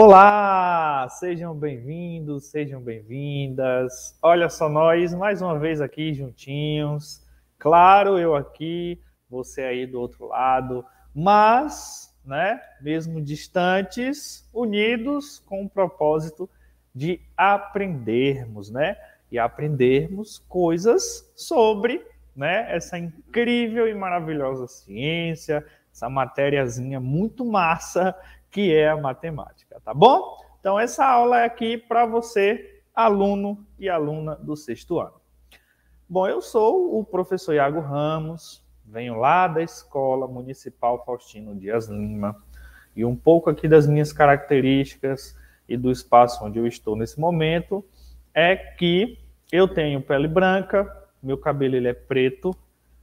Olá, sejam bem-vindos, sejam bem-vindas. Olha só nós mais uma vez aqui juntinhos. Claro, eu aqui, você aí do outro lado, mas, né, mesmo distantes, unidos com o propósito de aprendermos, né? E aprendermos coisas sobre, né, essa incrível e maravilhosa ciência, essa matériazinha muito massa que é a matemática, tá bom? Então, essa aula é aqui para você, aluno e aluna do sexto ano. Bom, eu sou o professor Iago Ramos, venho lá da Escola Municipal Faustino Dias Lima, e um pouco aqui das minhas características e do espaço onde eu estou nesse momento é que eu tenho pele branca, meu cabelo ele é preto,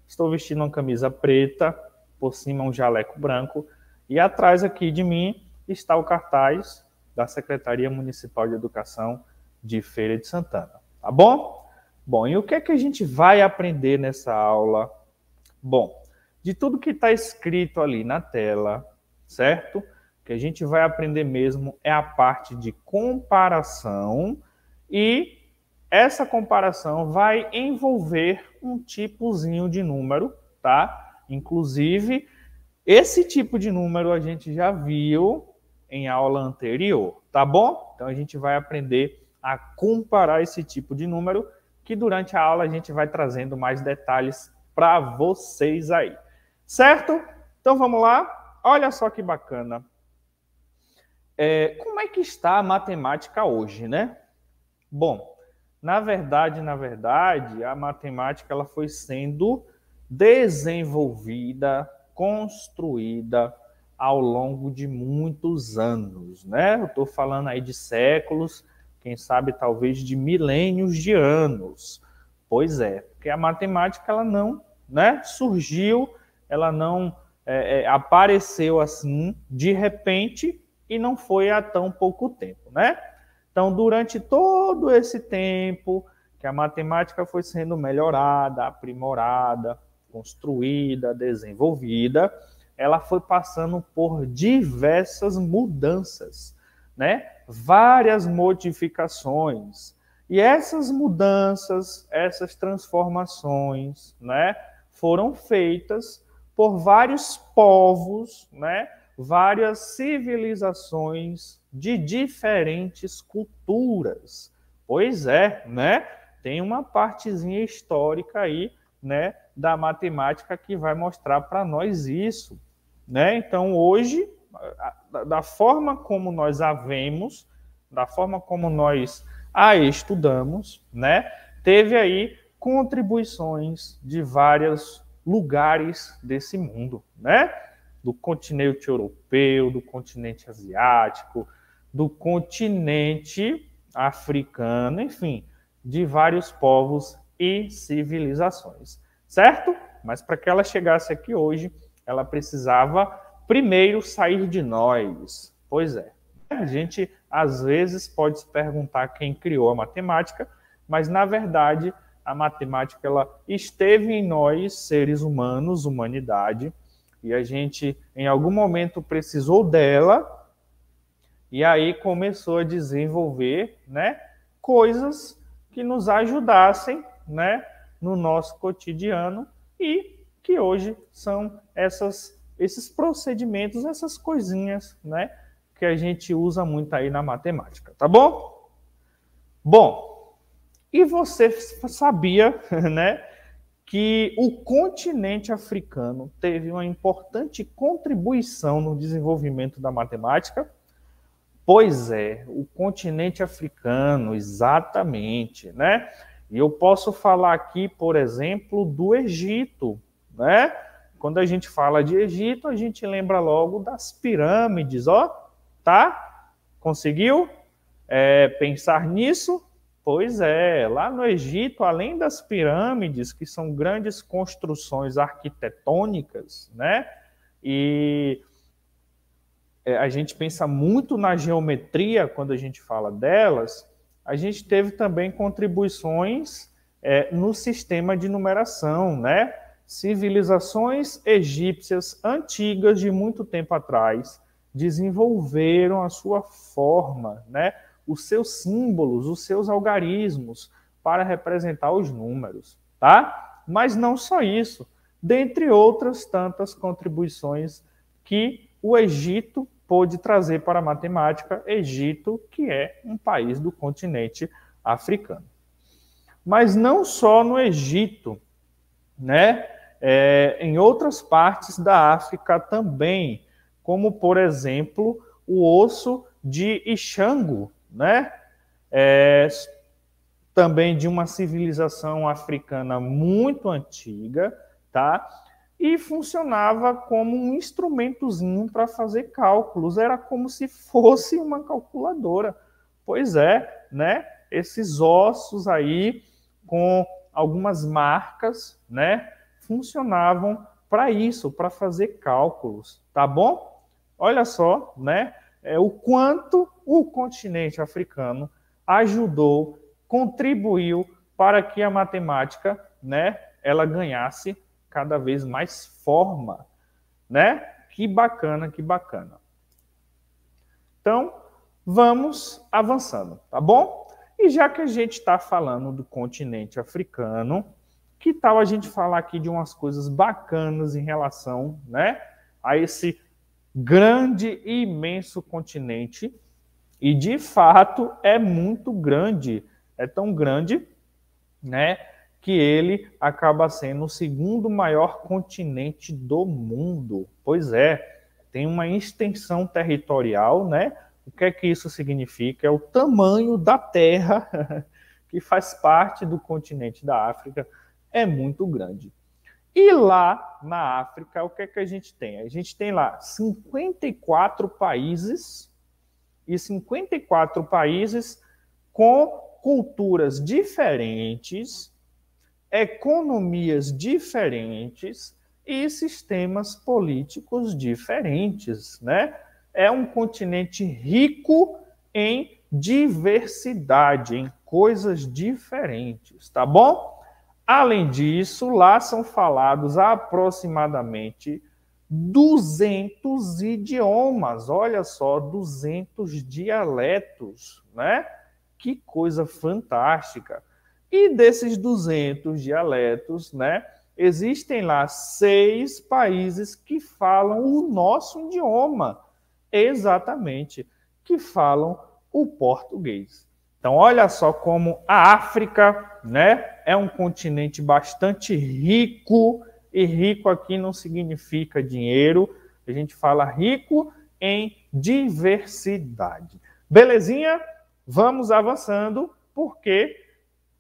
estou vestindo uma camisa preta, por cima um jaleco branco, e atrás aqui de mim está o cartaz da Secretaria Municipal de Educação de Feira de Santana. Tá bom? Bom, e o que é que a gente vai aprender nessa aula? Bom, de tudo que está escrito ali na tela, certo? O que a gente vai aprender mesmo é a parte de comparação e essa comparação vai envolver um tipozinho de número, tá? Inclusive, esse tipo de número a gente já viu em aula anterior, tá bom? Então a gente vai aprender a comparar esse tipo de número, que durante a aula a gente vai trazendo mais detalhes para vocês aí, certo? Então vamos lá? Olha só que bacana. É, como é que está a matemática hoje, né? Bom, na verdade, na verdade, a matemática ela foi sendo desenvolvida, construída ao longo de muitos anos, né? Eu estou falando aí de séculos, quem sabe talvez de milênios de anos. Pois é, porque a matemática ela não, né? Surgiu, ela não é, é, apareceu assim de repente e não foi há tão pouco tempo, né? Então, durante todo esse tempo que a matemática foi sendo melhorada, aprimorada, construída, desenvolvida, ela foi passando por diversas mudanças, né? Várias modificações. E essas mudanças, essas transformações, né, foram feitas por vários povos, né, várias civilizações de diferentes culturas. Pois é, né? Tem uma partezinha histórica aí, né, da matemática que vai mostrar para nós isso. Né? Então, hoje, da forma como nós a vemos, da forma como nós a estudamos, né? teve aí contribuições de vários lugares desse mundo, né? Do continente europeu, do continente asiático, do continente africano, enfim, de vários povos e civilizações certo? Mas para que ela chegasse aqui hoje, ela precisava primeiro sair de nós. Pois é. A gente às vezes pode se perguntar quem criou a matemática, mas na verdade a matemática ela esteve em nós, seres humanos, humanidade, e a gente em algum momento precisou dela e aí começou a desenvolver, né, coisas que nos ajudassem, né, no nosso cotidiano e que hoje são essas, esses procedimentos, essas coisinhas, né, que a gente usa muito aí na matemática, tá bom? Bom, e você sabia, né, que o continente africano teve uma importante contribuição no desenvolvimento da matemática? Pois é, o continente africano, exatamente, né? E eu posso falar aqui, por exemplo, do Egito, né? Quando a gente fala de Egito, a gente lembra logo das pirâmides, ó, tá? Conseguiu é, pensar nisso? Pois é, lá no Egito, além das pirâmides, que são grandes construções arquitetônicas, né? E é, a gente pensa muito na geometria quando a gente fala delas, a gente teve também contribuições é, no sistema de numeração, né? Civilizações egípcias antigas de muito tempo atrás desenvolveram a sua forma, né? Os seus símbolos, os seus algarismos para representar os números, tá? Mas não só isso, dentre outras tantas contribuições que o Egito pôde trazer para a matemática Egito, que é um país do continente africano. Mas não só no Egito, né? É, em outras partes da África também, como por exemplo o osso de Ixango, né? É, também de uma civilização africana muito antiga, tá? e funcionava como um instrumentozinho para fazer cálculos, era como se fosse uma calculadora. Pois é, né? Esses ossos aí com algumas marcas, né, funcionavam para isso, para fazer cálculos, tá bom? Olha só, né, é, o quanto o continente africano ajudou, contribuiu para que a matemática, né, ela ganhasse cada vez mais forma, né? Que bacana, que bacana. Então, vamos avançando, tá bom? E já que a gente está falando do continente africano, que tal a gente falar aqui de umas coisas bacanas em relação, né, a esse grande e imenso continente? E de fato é muito grande, é tão grande, né, que ele acaba sendo o segundo maior continente do mundo. Pois é, tem uma extensão territorial, né? O que é que isso significa? É o tamanho da Terra que faz parte do continente da África, é muito grande. E lá na África, o que é que a gente tem? A gente tem lá 54 países e 54 países com culturas diferentes economias diferentes e sistemas políticos diferentes, né? É um continente rico em diversidade, em coisas diferentes, tá bom? Além disso, lá são falados aproximadamente 200 idiomas, olha só, 200 dialetos, né? Que coisa fantástica. E desses 200 dialetos, né, existem lá seis países que falam o nosso idioma, exatamente, que falam o português. Então, olha só como a África, né, é um continente bastante rico, e rico aqui não significa dinheiro, a gente fala rico em diversidade. Belezinha? Vamos avançando, porque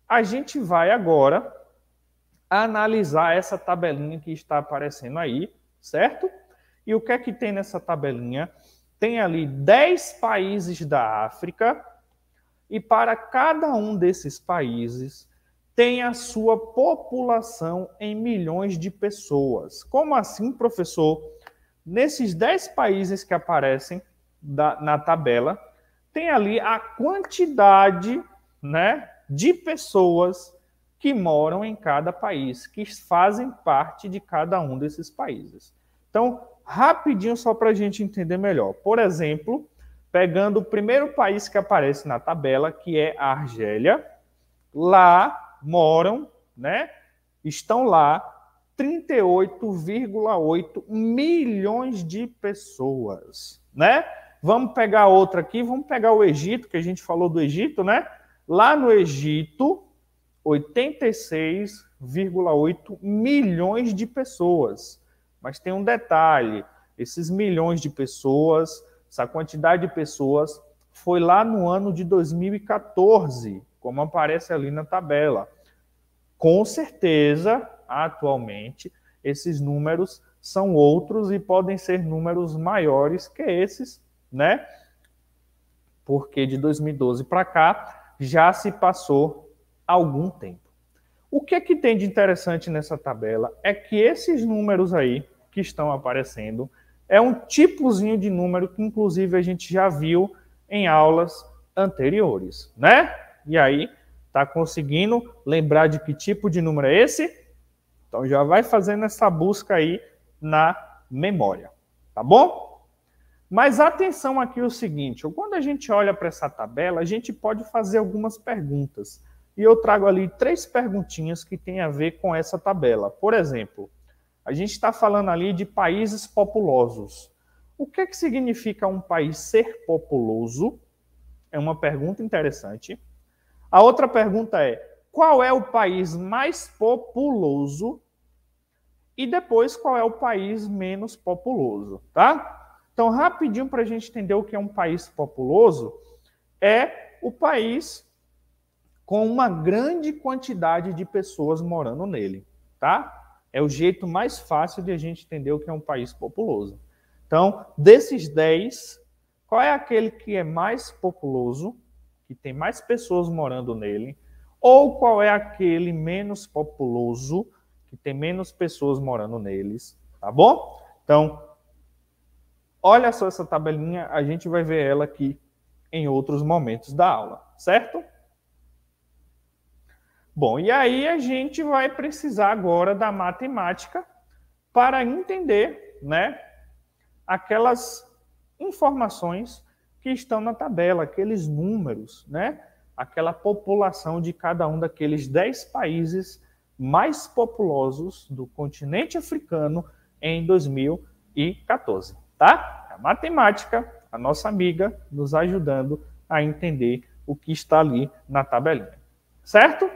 a gente vai agora analisar essa tabelinha que está aparecendo aí, certo? E o que é que tem nessa tabelinha? Tem ali 10 países da África, e para cada um desses países tem a sua população em milhões de pessoas. Como assim, professor? Nesses 10 países que aparecem da, na tabela, tem ali a quantidade né, de pessoas que moram em cada país, que fazem parte de cada um desses países. Então, rapidinho só para a gente entender melhor. Por exemplo, pegando o primeiro país que aparece na tabela, que é a Argélia, lá moram, né? Estão lá 38,8 milhões de pessoas, né? Vamos pegar outra aqui, vamos pegar o Egito, que a gente falou do Egito, né? Lá no Egito, 86,8 milhões de pessoas. Mas tem um detalhe: esses milhões de pessoas, essa quantidade de pessoas, foi lá no ano de 2014, como aparece ali na tabela. Com certeza, atualmente, esses números são outros e podem ser números maiores que esses, né? Porque de 2012 para cá, já se passou algum tempo. O que é que tem de interessante nessa tabela é que esses números aí que estão aparecendo é um tipozinho de número que inclusive a gente já viu em aulas anteriores, né? E aí tá conseguindo lembrar de que tipo de número é esse? Então já vai fazendo essa busca aí na memória, tá bom? Mas atenção aqui o seguinte: quando a gente olha para essa tabela, a gente pode fazer algumas perguntas. E eu trago ali três perguntinhas que têm a ver com essa tabela. Por exemplo, a gente está falando ali de países populosos. O que, é que significa um país ser populoso? É uma pergunta interessante. A outra pergunta é: qual é o país mais populoso? E depois, qual é o país menos populoso, tá? Então, rapidinho para a gente entender o que é um país populoso, é o país com uma grande quantidade de pessoas morando nele, tá? É o jeito mais fácil de a gente entender o que é um país populoso. Então, desses 10, qual é aquele que é mais populoso, que tem mais pessoas morando nele, ou qual é aquele menos populoso, que tem menos pessoas morando neles, tá bom? Então, Olha só essa tabelinha, a gente vai ver ela aqui em outros momentos da aula, certo? Bom, e aí a gente vai precisar agora da matemática para entender, né, aquelas informações que estão na tabela, aqueles números, né, aquela população de cada um daqueles 10 países mais populosos do continente africano em 2014 tá? A matemática, a nossa amiga, nos ajudando a entender o que está ali na tabelinha, certo?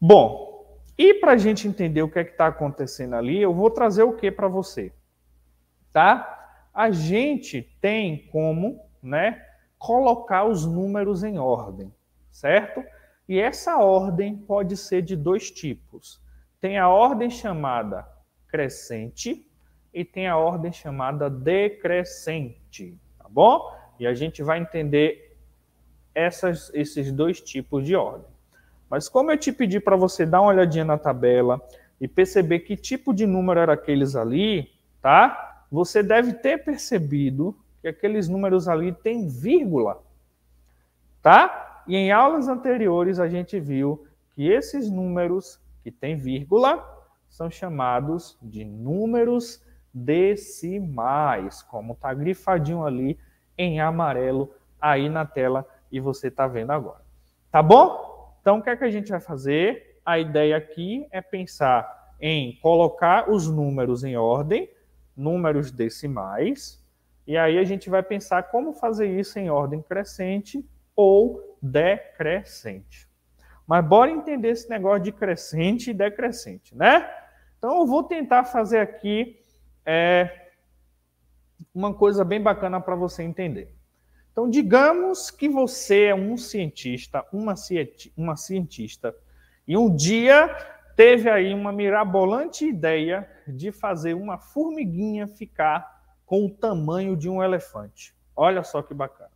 Bom, e para a gente entender o que é que está acontecendo ali, eu vou trazer o que para você, tá? A gente tem como, né, colocar os números em ordem, certo? E essa ordem pode ser de dois tipos. Tem a ordem chamada crescente, e tem a ordem chamada decrescente, tá bom? E a gente vai entender essas, esses dois tipos de ordem. Mas como eu te pedi para você dar uma olhadinha na tabela e perceber que tipo de número era aqueles ali, tá? Você deve ter percebido que aqueles números ali têm vírgula, tá? E em aulas anteriores a gente viu que esses números que têm vírgula são chamados de números decimais, como está grifadinho ali em amarelo aí na tela e você está vendo agora. Tá bom? Então, o que é que a gente vai fazer? A ideia aqui é pensar em colocar os números em ordem, números decimais, e aí a gente vai pensar como fazer isso em ordem crescente ou decrescente. Mas bora entender esse negócio de crescente e decrescente, né? Então, eu vou tentar fazer aqui é uma coisa bem bacana para você entender. Então, digamos que você é um cientista, uma, uma cientista, e um dia teve aí uma mirabolante ideia de fazer uma formiguinha ficar com o tamanho de um elefante. Olha só que bacana.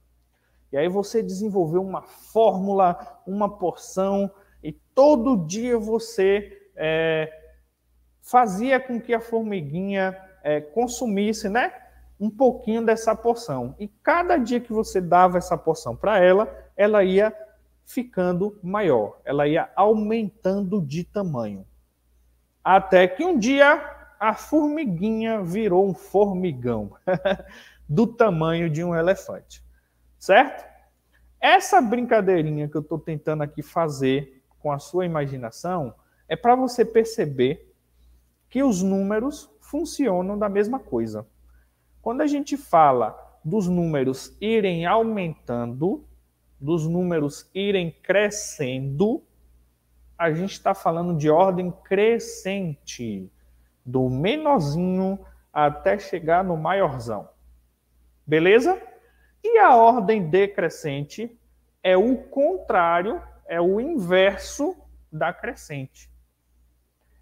E aí você desenvolveu uma fórmula, uma porção, e todo dia você é, fazia com que a formiguinha é, consumisse, né? Um pouquinho dessa porção. E cada dia que você dava essa porção para ela, ela ia ficando maior, ela ia aumentando de tamanho. Até que um dia a formiguinha virou um formigão do tamanho de um elefante, certo? Essa brincadeirinha que eu estou tentando aqui fazer com a sua imaginação é para você perceber que os números funcionam da mesma coisa. Quando a gente fala dos números irem aumentando, dos números irem crescendo, a gente está falando de ordem crescente, do menorzinho até chegar no maiorzão. Beleza? E a ordem decrescente é o contrário, é o inverso da crescente.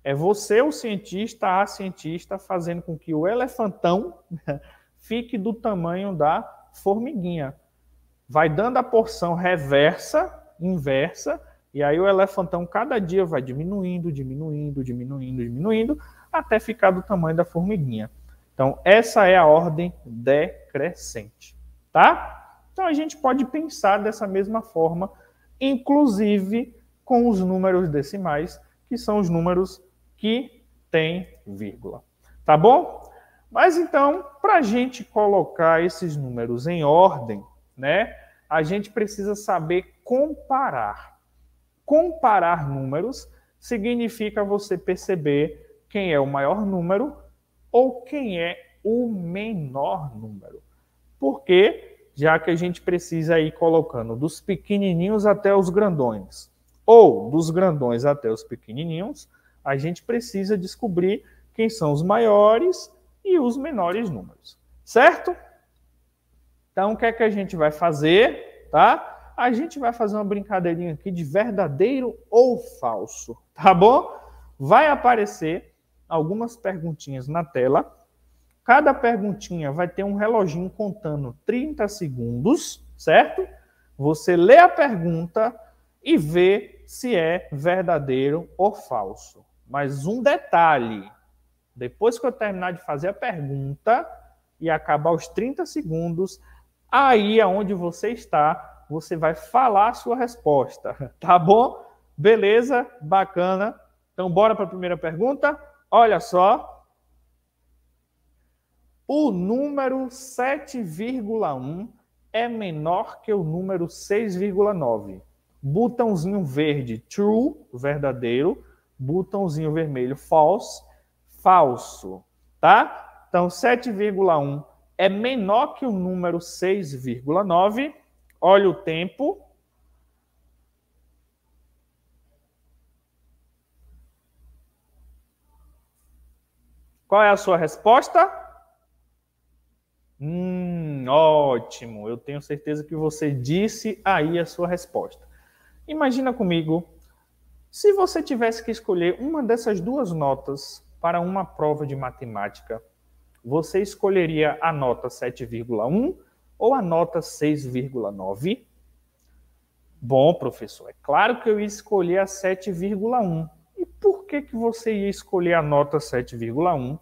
É você, o cientista, a cientista, fazendo com que o elefantão né, fique do tamanho da formiguinha. Vai dando a porção reversa, inversa, e aí o elefantão cada dia vai diminuindo, diminuindo, diminuindo, diminuindo, até ficar do tamanho da formiguinha. Então, essa é a ordem decrescente, tá? Então, a gente pode pensar dessa mesma forma, inclusive com os números decimais, que são os números que tem vírgula. Tá bom? Mas então, para a gente colocar esses números em ordem, né, a gente precisa saber comparar. Comparar números significa você perceber quem é o maior número ou quem é o menor número. Porque já que a gente precisa ir colocando dos pequenininhos até os grandões, ou dos grandões até os pequenininhos, a gente precisa descobrir quem são os maiores e os menores números, certo? Então, o que é que a gente vai fazer, tá? A gente vai fazer uma brincadeirinha aqui de verdadeiro ou falso, tá bom? Vai aparecer algumas perguntinhas na tela. Cada perguntinha vai ter um reloginho contando 30 segundos, certo? Você lê a pergunta e vê se é verdadeiro ou falso. Mas um detalhe: depois que eu terminar de fazer a pergunta e acabar os 30 segundos, aí aonde é você está, você vai falar a sua resposta, tá bom? Beleza? Bacana. Então, bora para a primeira pergunta. Olha só. O número 7,1 é menor que o número 6,9. Botãozinho verde, true, verdadeiro botãozinho vermelho false, falso, tá? Então 7,1 é menor que o número 6,9. Olha o tempo. Qual é a sua resposta? Hum, ótimo. Eu tenho certeza que você disse aí a sua resposta. Imagina comigo se você tivesse que escolher uma dessas duas notas para uma prova de matemática, você escolheria a nota 7,1 ou a nota 6,9? Bom, professor, é claro que eu ia escolher a 7,1. E por que, que você ia escolher a nota 7,1?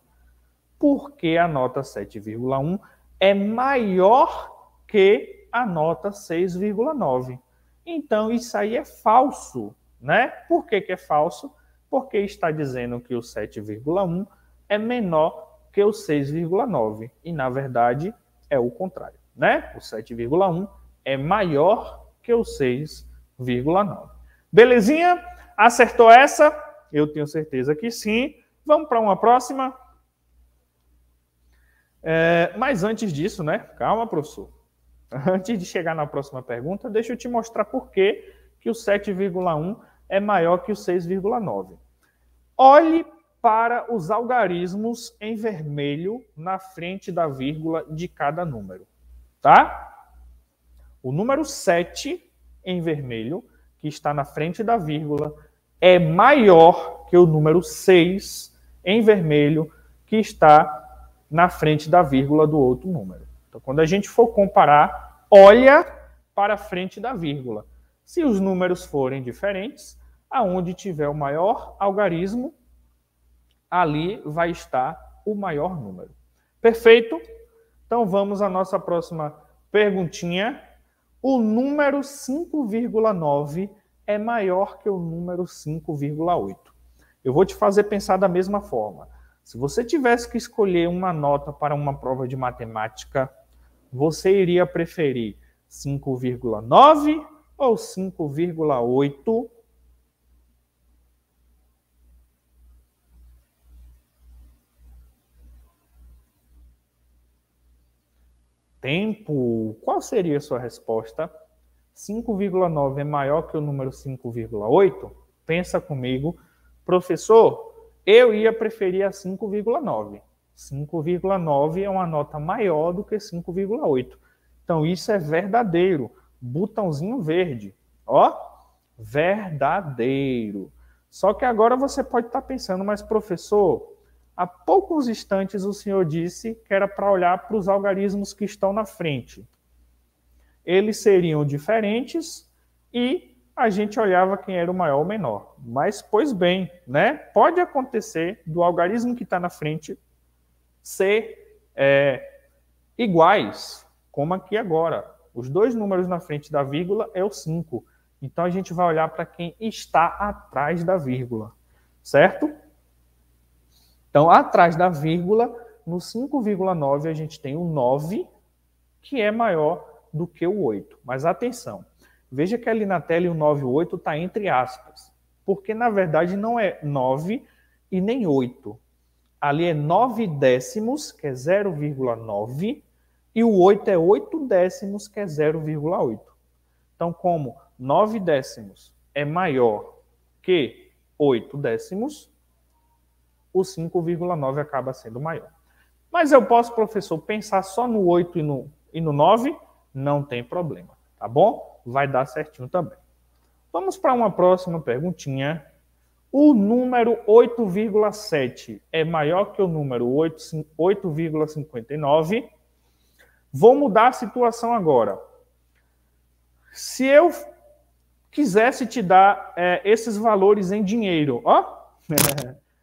Porque a nota 7,1 é maior que a nota 6,9. Então, isso aí é falso. Né? Por que, que é falso? Porque está dizendo que o 7,1 é menor que o 6,9. E, na verdade, é o contrário. Né? O 7,1 é maior que o 6,9. Belezinha? Acertou essa? Eu tenho certeza que sim. Vamos para uma próxima? É, mas antes disso, né? Calma, professor. Antes de chegar na próxima pergunta, deixa eu te mostrar por que, que o 7,1 é maior que o 6,9. Olhe para os algarismos em vermelho na frente da vírgula de cada número, tá? O número 7 em vermelho, que está na frente da vírgula, é maior que o número 6 em vermelho, que está na frente da vírgula do outro número. Então, quando a gente for comparar, olha para a frente da vírgula. Se os números forem diferentes, aonde tiver o maior algarismo, ali vai estar o maior número. Perfeito? Então vamos à nossa próxima perguntinha. O número 5,9 é maior que o número 5,8. Eu vou te fazer pensar da mesma forma. Se você tivesse que escolher uma nota para uma prova de matemática, você iria preferir 5,9 ou 5,8? tempo, qual seria a sua resposta? 5,9 é maior que o número 5,8? Pensa comigo, professor, eu ia preferir a 5,9. 5,9 é uma nota maior do que 5,8. Então isso é verdadeiro. Botãozinho verde, ó, verdadeiro. Só que agora você pode estar pensando, mas professor, Há poucos instantes o Senhor disse que era para olhar para os algarismos que estão na frente. Eles seriam diferentes e a gente olhava quem era o maior ou menor. Mas, pois bem, né? pode acontecer do algarismo que está na frente ser é, iguais, como aqui agora. Os dois números na frente da vírgula é o 5. Então, a gente vai olhar para quem está atrás da vírgula, certo? Então, atrás da vírgula, no 5,9 a gente tem o 9, que é maior do que o 8. Mas atenção, veja que ali na tela o 9 e o 8 está entre aspas, porque na verdade não é 9 e nem 8. Ali é 9 décimos, que é 0,9, e o 8 é 8 décimos, que é 0,8. Então, como 9 décimos é maior que 8 décimos, o 5,9 acaba sendo maior. Mas eu posso, professor, pensar só no 8 e no, e no 9? Não tem problema, tá bom? Vai dar certinho também. Vamos para uma próxima perguntinha. O número 8,7 é maior que o número 8,59. Vou mudar a situação agora. Se eu quisesse te dar é, esses valores em dinheiro, ó,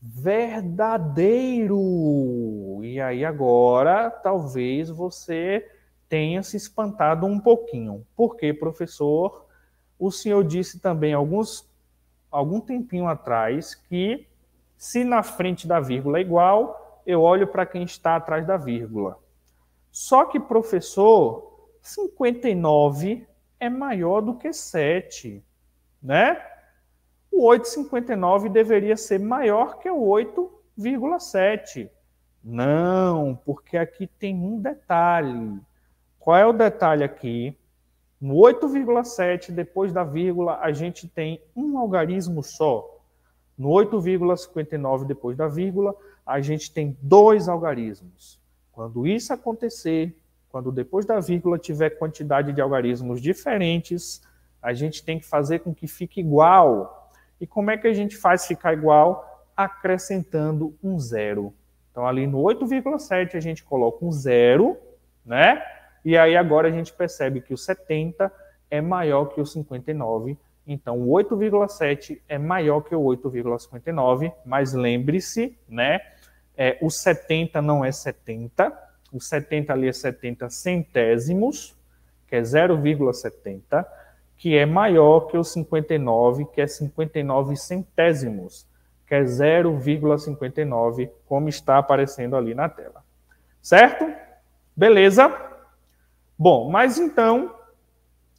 verdadeiro. E aí agora, talvez você tenha se espantado um pouquinho. Porque, professor, o senhor disse também alguns algum tempinho atrás que se na frente da vírgula é igual, eu olho para quem está atrás da vírgula. Só que, professor, 59 é maior do que 7, né? o 8,59 deveria ser maior que o 8,7. Não, porque aqui tem um detalhe. Qual é o detalhe aqui? No 8,7, depois da vírgula, a gente tem um algarismo só. No 8,59, depois da vírgula, a gente tem dois algarismos. Quando isso acontecer, quando depois da vírgula tiver quantidade de algarismos diferentes, a gente tem que fazer com que fique igual e como é que a gente faz ficar igual? Acrescentando um zero. Então, ali no 8,7 a gente coloca um zero, né? E aí agora a gente percebe que o 70 é maior que o 59. Então, o 8,7 é maior que o 8,59, mas lembre-se, né? É, o 70 não é 70, o 70 ali é 70 centésimos, que é 0,70 que é maior que o 59, que é 59 centésimos, que é 0,59, como está aparecendo ali na tela. Certo? Beleza? Bom, mas então,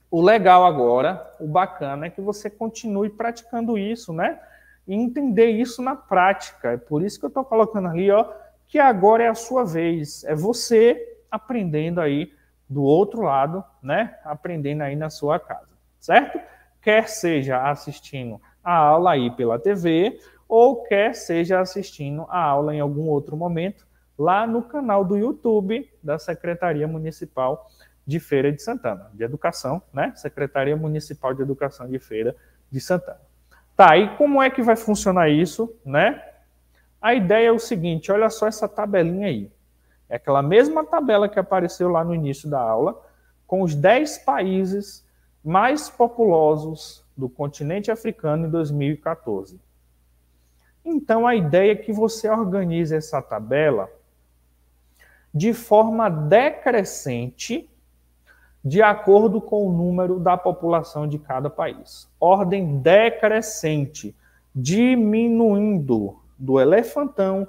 o legal agora, o bacana é que você continue praticando isso, né? E entender isso na prática. É por isso que eu estou colocando ali, ó, que agora é a sua vez. É você aprendendo aí do outro lado, né? Aprendendo aí na sua casa certo? Quer seja assistindo a aula aí pela TV, ou quer seja assistindo a aula em algum outro momento, lá no canal do YouTube da Secretaria Municipal de Feira de Santana, de Educação, né? Secretaria Municipal de Educação de Feira de Santana. Tá, e como é que vai funcionar isso, né? A ideia é o seguinte, olha só essa tabelinha aí. É aquela mesma tabela que apareceu lá no início da aula, com os 10 países mais populosos do continente africano em 2014. Então, a ideia é que você organize essa tabela de forma decrescente, de acordo com o número da população de cada país. Ordem decrescente, diminuindo do elefantão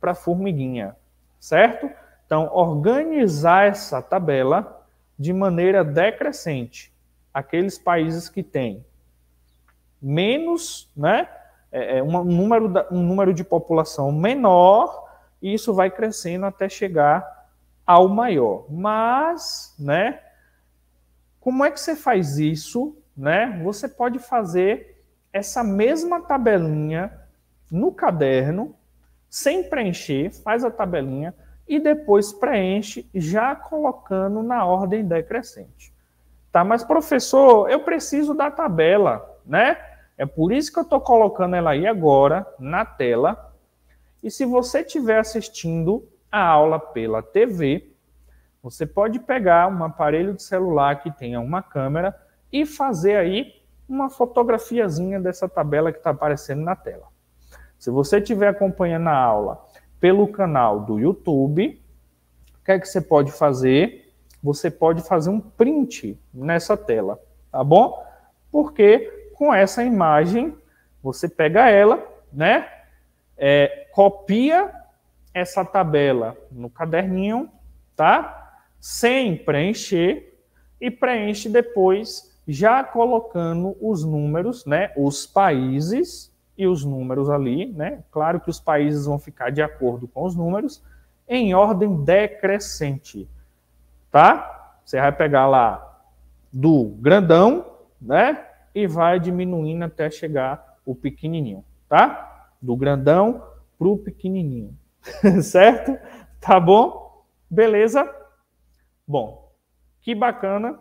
para a formiguinha, certo? Então, organizar essa tabela de maneira decrescente aqueles países que têm menos, né, é, é um, número da, um número de população menor, e isso vai crescendo até chegar ao maior. Mas, né, como é que você faz isso? Né? Você pode fazer essa mesma tabelinha no caderno, sem preencher, faz a tabelinha e depois preenche já colocando na ordem decrescente. Tá, mas professor, eu preciso da tabela, né? É por isso que eu estou colocando ela aí agora na tela. E se você estiver assistindo a aula pela TV, você pode pegar um aparelho de celular que tenha uma câmera e fazer aí uma fotografiazinha dessa tabela que está aparecendo na tela. Se você estiver acompanhando a aula pelo canal do YouTube, o que é que você pode fazer? você pode fazer um print nessa tela, tá bom? Porque com essa imagem, você pega ela, né? É, copia essa tabela no caderninho, tá? Sem preencher e preenche depois já colocando os números, né? Os países e os números ali, né? Claro que os países vão ficar de acordo com os números em ordem decrescente tá? Você vai pegar lá do grandão, né? E vai diminuindo até chegar o pequenininho, tá? Do grandão pro pequenininho, certo? Tá bom? Beleza? Bom, que bacana.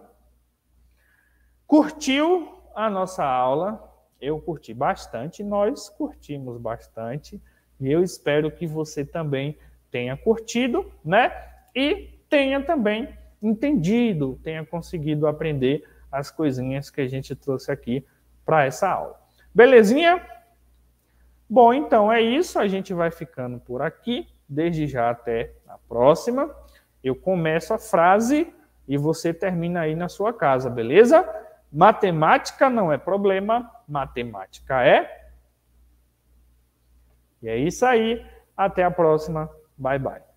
Curtiu a nossa aula? Eu curti bastante, nós curtimos bastante. E eu espero que você também tenha curtido, né? E tenha também entendido, tenha conseguido aprender as coisinhas que a gente trouxe aqui para essa aula. Belezinha? Bom, então é isso. A gente vai ficando por aqui. Desde já até a próxima. Eu começo a frase e você termina aí na sua casa, beleza? Matemática não é problema, matemática é. E é isso aí. Até a próxima. Bye, bye.